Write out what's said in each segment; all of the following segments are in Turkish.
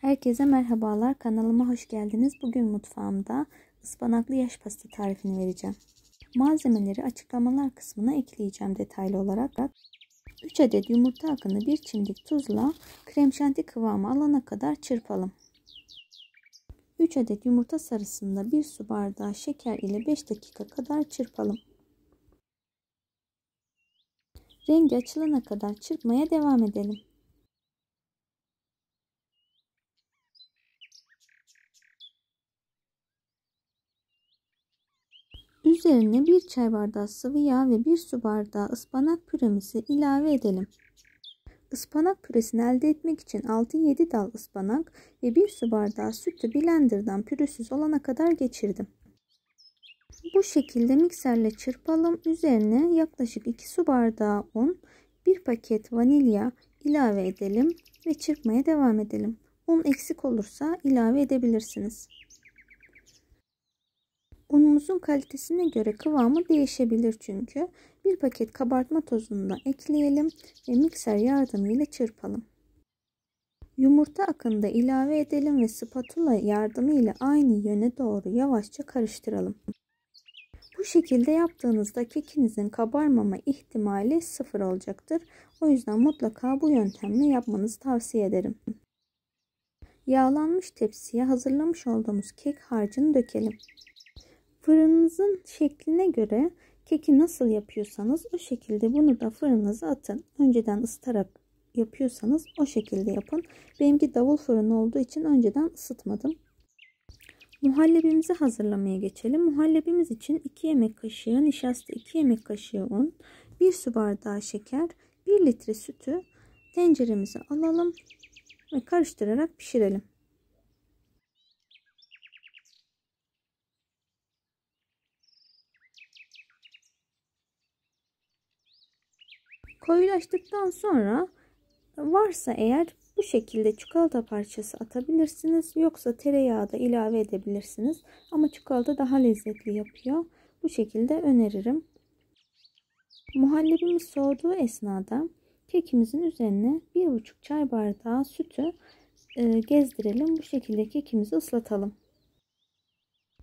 Herkese merhabalar. Kanalıma hoş geldiniz. Bugün mutfağımda ıspanaklı yaş pasta tarifini vereceğim. Malzemeleri açıklamalar kısmına ekleyeceğim detaylı olarak. 3 adet yumurta akını 1 çimdik tuzla krem şanti kıvamı alana kadar çırpalım. 3 adet yumurta sarısında 1 su bardağı şeker ile 5 dakika kadar çırpalım. Rengi açılana kadar çırpmaya devam edelim. Üzerine bir çay bardağı sıvı yağ ve bir su bardağı ıspanak püremizi ilave edelim. Ispanak püresini elde etmek için 6-7 dal ıspanak ve bir su bardağı sütü blenderdan pürüzsüz olana kadar geçirdim. Bu şekilde mikserle çırpalım. Üzerine yaklaşık 2 su bardağı un, 1 paket vanilya ilave edelim ve çırpmaya devam edelim. Un eksik olursa ilave edebilirsiniz. Unumuzun kalitesine göre kıvamı değişebilir çünkü. Bir paket kabartma tozunu da ekleyelim ve mikser yardımıyla çırpalım. Yumurta akını da ilave edelim ve spatula yardımıyla aynı yöne doğru yavaşça karıştıralım. Bu şekilde yaptığınızda kekinizin kabarmama ihtimali sıfır olacaktır. O yüzden mutlaka bu yöntemle yapmanızı tavsiye ederim. Yağlanmış tepsiye hazırlamış olduğumuz kek harcını dökelim. Fırınınızın şekline göre keki nasıl yapıyorsanız o şekilde bunu da fırınınıza atın. Önceden ısıtarak yapıyorsanız o şekilde yapın. Benimki davul fırını olduğu için önceden ısıtmadım. Muhallebimizi hazırlamaya geçelim. Muhallebimiz için 2 yemek kaşığı nişasta 2 yemek kaşığı un, 1 su bardağı şeker, 1 litre sütü tenceremize alalım ve karıştırarak pişirelim. Koyulaştıktan sonra varsa eğer bu şekilde çikolata parçası atabilirsiniz. Yoksa tereyağı da ilave edebilirsiniz. Ama çikolata daha lezzetli yapıyor. Bu şekilde öneririm. Muhallebimiz soğuduğu esnada kekimizin üzerine 1,5 çay bardağı sütü e, gezdirelim. Bu şekilde kekimizi ıslatalım.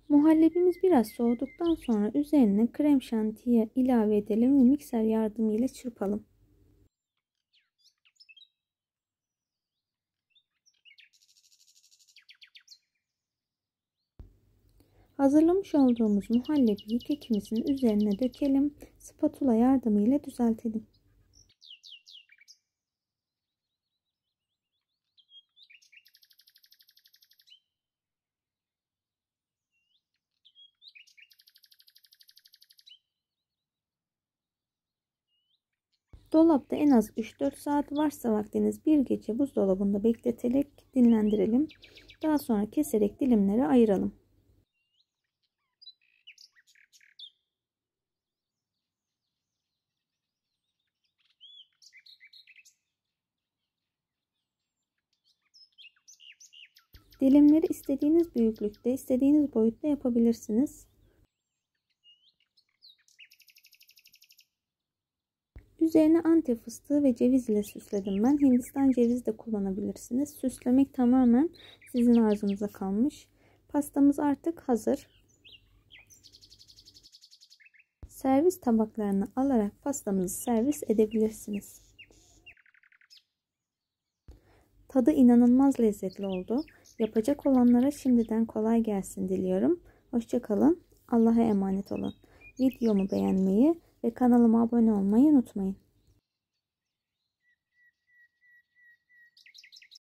Muhallebimiz biraz soğuduktan sonra üzerine krem şantiye ilave edelim ve mikser yardımıyla çırpalım. Hazırlamış olduğumuz muhallebi kekimizin üzerine dökelim. Spatula yardımıyla düzeltelim. Dolapta en az 3-4 saat varsa vaktiniz bir gece buzdolabında bekleterek dinlendirelim. Daha sonra keserek dilimlere ayıralım. Dilimleri istediğiniz büyüklükte, istediğiniz boyutta yapabilirsiniz. Üzerine antep fıstığı ve ceviz ile süsledim ben. Hindistan cevizi de kullanabilirsiniz. Süslemek tamamen sizin arzunuza kalmış. Pastamız artık hazır. Servis tabaklarını alarak pastamızı servis edebilirsiniz. Tadı inanılmaz lezzetli oldu. Yapacak olanlara şimdiden kolay gelsin diliyorum. Hoşçakalın. Allah'a emanet olun. Videomu beğenmeyi ve kanalıma abone olmayı unutmayın.